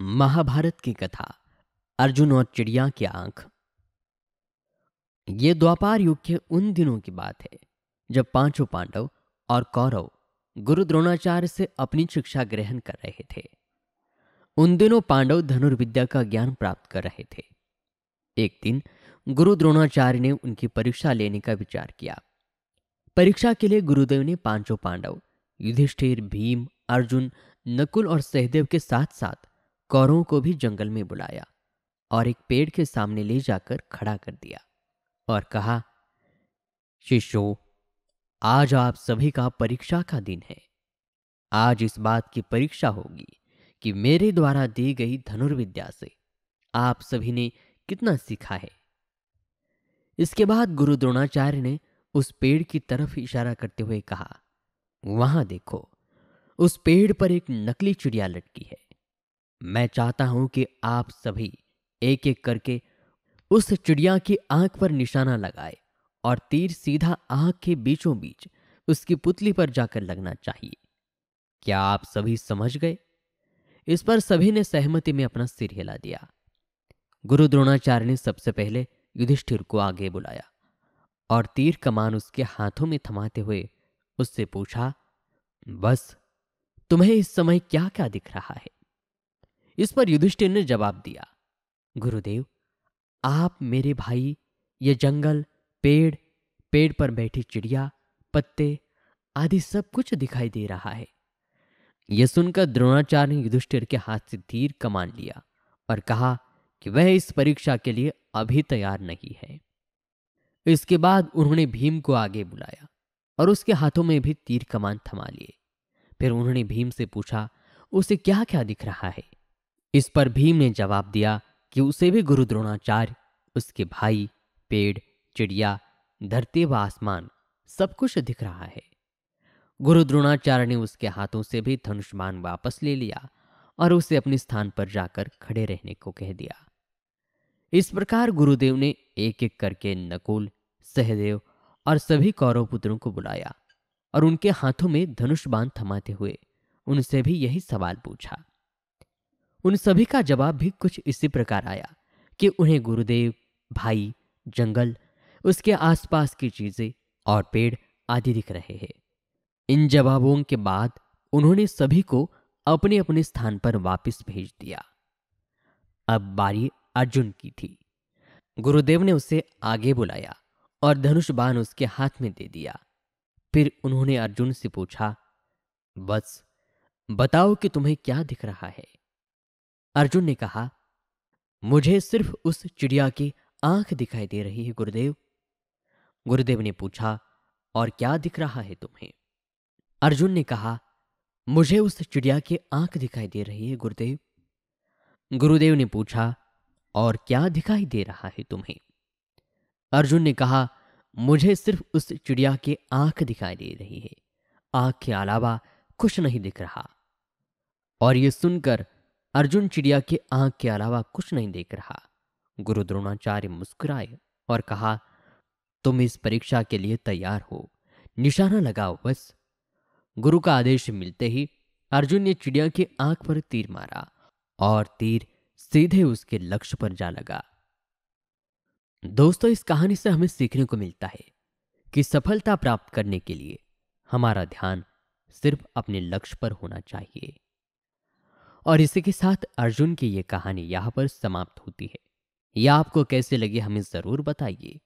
महाभारत की कथा अर्जुन और चिड़िया की आंख ये द्वापार युग के उन दिनों की बात है जब पांचों पांडव और कौरव गुरु द्रोणाचार्य से अपनी शिक्षा ग्रहण कर रहे थे उन दिनों पांडव धनुर्विद्या का ज्ञान प्राप्त कर रहे थे एक दिन गुरु द्रोणाचार्य ने उनकी परीक्षा लेने का विचार किया परीक्षा के लिए गुरुदेव ने पांचों पांडव युधिष्ठिर भीम अर्जुन नकुल और सहदेव के साथ साथ कौरों को भी जंगल में बुलाया और एक पेड़ के सामने ले जाकर खड़ा कर दिया और कहा शिष्यो आज आप सभी का परीक्षा का दिन है आज इस बात की परीक्षा होगी कि मेरे द्वारा दी गई धनुर्विद्या से आप सभी ने कितना सीखा है इसके बाद गुरु द्रोणाचार्य ने उस पेड़ की तरफ इशारा करते हुए कहा वहां देखो उस पेड़ पर एक नकली चिड़िया लटकी है मैं चाहता हूं कि आप सभी एक एक करके उस चिड़िया की आंख पर निशाना लगाए और तीर सीधा आंख के बीचों बीच उसकी पुतली पर जाकर लगना चाहिए क्या आप सभी समझ गए इस पर सभी ने सहमति में अपना सिर हिला दिया गुरु द्रोणाचार्य ने सबसे पहले युधिष्ठिर को आगे बुलाया और तीर कमान उसके हाथों में थमाते हुए उससे पूछा बस तुम्हें इस समय क्या क्या दिख रहा है इस पर युधिष्ठिर ने जवाब दिया गुरुदेव आप मेरे भाई ये जंगल पेड़ पेड़ पर बैठी चिड़िया पत्ते आदि सब कुछ दिखाई दे रहा है यह सुनकर द्रोणाचार्य ने युधिष्ठिर के हाथ से तीर कमान लिया और कहा कि वह इस परीक्षा के लिए अभी तैयार नहीं है इसके बाद उन्होंने भीम को आगे बुलाया और उसके हाथों में भी तीर कमान थमा लिए फिर उन्होंने भीम से पूछा उसे क्या क्या दिख रहा है इस पर भीम ने जवाब दिया कि उसे भी गुरु द्रोणाचार्य उसके भाई पेड़ चिड़िया धरती व आसमान सब कुछ दिख रहा है गुरु द्रोणाचार्य ने उसके हाथों से भी धनुष्मान वापस ले लिया और उसे अपने स्थान पर जाकर खड़े रहने को कह दिया इस प्रकार गुरुदेव ने एक एक करके नकुल सहदेव और सभी कौरव पुत्रों को बुलाया और उनके हाथों में धनुष बांध थमाते हुए उनसे भी यही सवाल पूछा उन सभी का जवाब भी कुछ इसी प्रकार आया कि उन्हें गुरुदेव भाई जंगल उसके आसपास की चीजें और पेड़ आदि दिख रहे हैं इन जवाबों के बाद उन्होंने सभी को अपने अपने स्थान पर वापस भेज दिया अब बारी अर्जुन की थी गुरुदेव ने उसे आगे बुलाया और धनुष बाण उसके हाथ में दे दिया फिर उन्होंने अर्जुन से पूछा बस बताओ कि तुम्हें क्या दिख रहा है अर्जुन ने कहा मुझे सिर्फ उस चिड़िया की आंख दिखाई दे रही है गुरुदेव गुरुदेव ने पूछा और क्या दिख रहा है तुम्हें अर्जुन ने कहा मुझे उस चिड़िया की आंख दिखाई दे रही है गुरुदेव गुरुदेव ने पूछा और क्या दिखाई दे रहा है तुम्हें अर्जुन ने कहा मुझे सिर्फ उस चिड़िया की आंख दिखाई दे रही है आंख के अलावा कुछ नहीं दिख रहा और यह सुनकर अर्जुन चिड़िया के आंख के अलावा कुछ नहीं देख रहा गुरु द्रोणाचार्य मुस्कुराए और कहा तुम इस परीक्षा के लिए तैयार हो निशाना लगाओ बस गुरु का आदेश मिलते ही अर्जुन ने चिड़िया के आंख पर तीर मारा और तीर सीधे उसके लक्ष्य पर जा लगा दोस्तों इस कहानी से हमें सीखने को मिलता है कि सफलता प्राप्त करने के लिए हमारा ध्यान सिर्फ अपने लक्ष्य पर होना चाहिए और इसी के साथ अर्जुन की ये कहानी यहाँ पर समाप्त होती है यह आपको कैसे लगी हमें ज़रूर बताइए